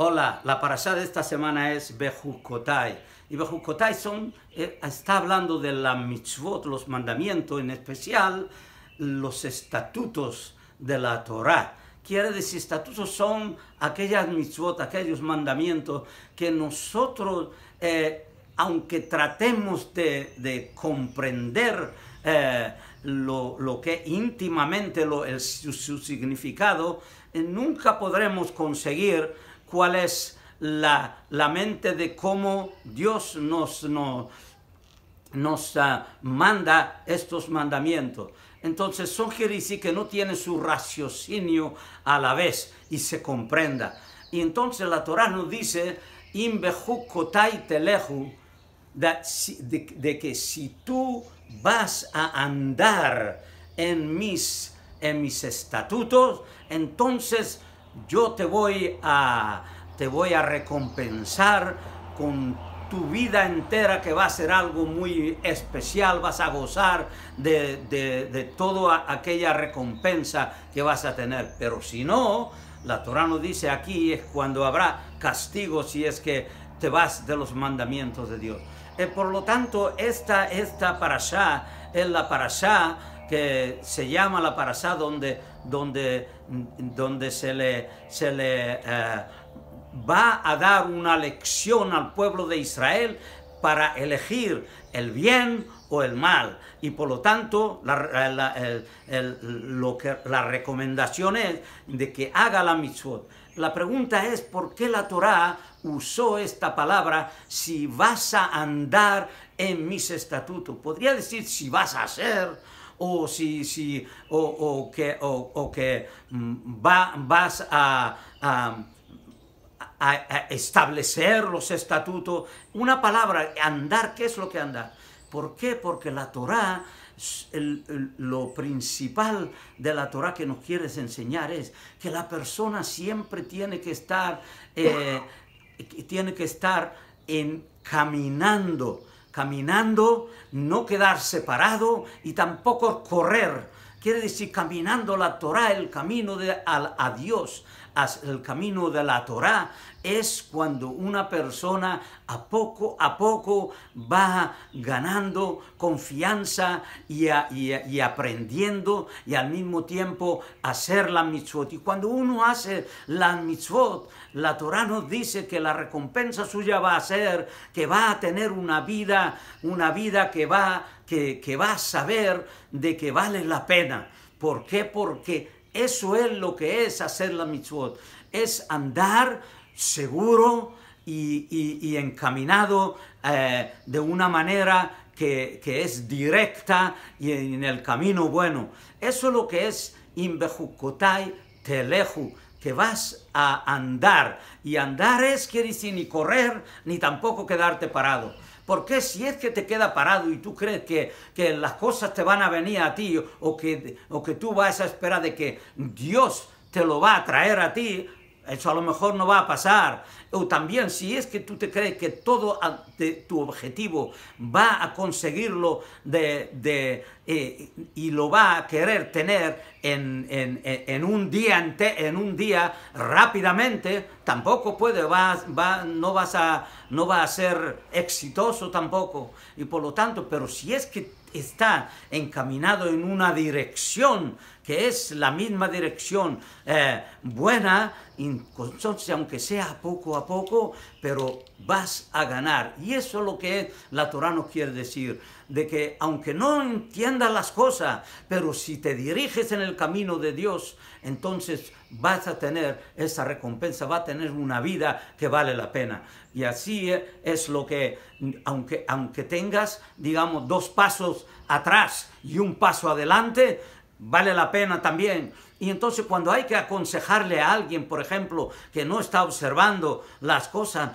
Hola, la parasha de esta semana es Bejukotai. Y Bejukotai son, eh, está hablando de la mitzvot, los mandamientos, en especial los estatutos de la Torah. Quiere decir, estatutos son aquellas mitzvot, aquellos mandamientos que nosotros, eh, aunque tratemos de, comprender eh, lo, que íntimamente lo, su, significado, nunca podremos conseguir cuál es la, mente de cómo Dios nos, nos ah, manda estos mandamientos. Entonces son Jerisí que no tienen su raciocinio a la vez y se comprenda. Y entonces la Torah nos dice, de, de, que si tú vas a andar en mis, en mis estatutos, entonces yo te voy a, te voy a recompensar con tu vida entera que va a ser algo muy especial, vas a gozar de, de, de toda aquella recompensa que vas a tener. Pero si no, la Torah nos dice aquí es cuando habrá castigo si es que te vas de los mandamientos de Dios. Eh, por lo tanto, esta, esta allá es la para allá que se llama la parasá donde, donde, donde se le, se le eh, va a dar una lección al pueblo de Israel para elegir el bien o el mal. Y por lo tanto, la, eh, lo que, recomendación es de que haga la mitzvot. La pregunta es, ¿por qué la Torá usó esta palabra si vas a andar en mis estatutos? Podría decir si vas a hacer, o si, si o, que, o, que mm, vas a, a establecer los estatutos. Una palabra, andar, ¿qué es lo que anda? ¿Por qué? Porque la Torah, lo principal de la Torah que nos quieres enseñar es que la persona siempre tiene que estar, eh, tiene que estar en, caminando caminando, no quedar separado y tampoco correr. Quiere decir caminando la Torah, el camino de, al, a Dios, el camino de la Torá es cuando una persona a poco a poco va ganando confianza y, aprendiendo y al mismo tiempo hacer la mitzvot. Y cuando uno hace la mitzvot, la Torá nos dice que la recompensa suya va a ser que va a tener una vida, una vida que va, que, que va a saber de que vale la pena. ¿Por qué? Porque eso es lo que es hacer la mitzvot. Es andar seguro y, encaminado eh, de una manera que, es directa y en el camino bueno. Eso es lo que es Imbejukotai Teleju, que vas a andar. Y andar es, quiere decir, ni correr, ni tampoco quedarte parado. Porque si es que te queda parado y tú crees que, las cosas te van a venir a ti o que, o que tú vas a esperar de que Dios te lo va a traer a ti, eso a lo mejor no va a pasar. O también si es que tú te crees que todo de tu objetivo va a conseguirlo de, eh, y lo va a querer tener en, un día, en un día rápidamente, tampoco puede, va, va, no, vas a, no va a ser exitoso tampoco. Y por lo tanto, pero si es que está encaminado en una dirección que es la misma dirección eh, buena, entonces aunque sea poco a poco, pero vas a ganar. Y eso es lo que la Torah nos quiere decir de que aunque no entiendas las cosas, pero si te diriges en el camino de Dios, entonces vas a tener esa recompensa, va a tener una vida que vale la pena. Y así es lo que, aunque, aunque tengas, digamos, dos pasos atrás y un paso adelante, vale la pena también. Y entonces cuando hay que aconsejarle a alguien, por ejemplo, que no está observando las cosas,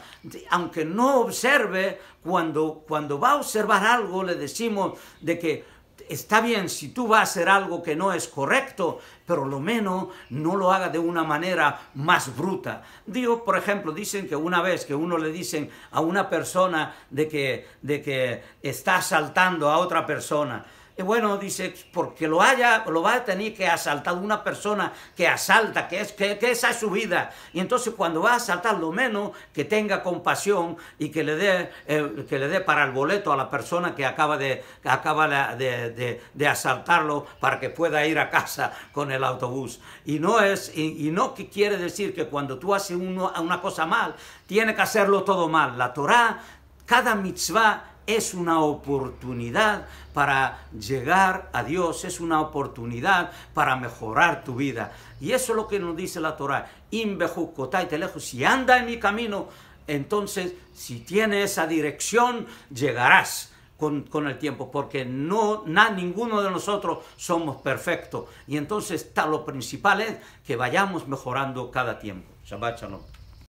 aunque no observe, cuando, cuando va a observar algo le decimos de que está bien si tú vas a hacer algo que no es correcto, pero lo menos no lo haga de una manera más bruta. Digo, por ejemplo, dicen que una vez que uno le dicen a una persona de que, de que está saltando a otra persona, bueno, dice, porque lo haya, lo va a tener que asaltar una persona que asalta, que, es, que, esa es su vida. Y entonces cuando va a asaltar, lo menos que tenga compasión y que le dé, eh, que le dé para el boleto a la persona que acaba, de, acaba de, de, asaltarlo para que pueda ir a casa con el autobús. Y no es, y, no quiere decir que cuando tú haces uno, una cosa mal, tiene que hacerlo todo mal. La Torah, cada mitzvah es una oportunidad para llegar a Dios, es una oportunidad para mejorar tu vida. Y eso es lo que nos dice la Torah. Si anda en mi camino, entonces si tiene esa dirección, llegarás. Con, el tiempo, porque no, ninguno de nosotros somos perfectos. Y entonces lo principal es que vayamos mejorando cada tiempo. Shabbat shalom.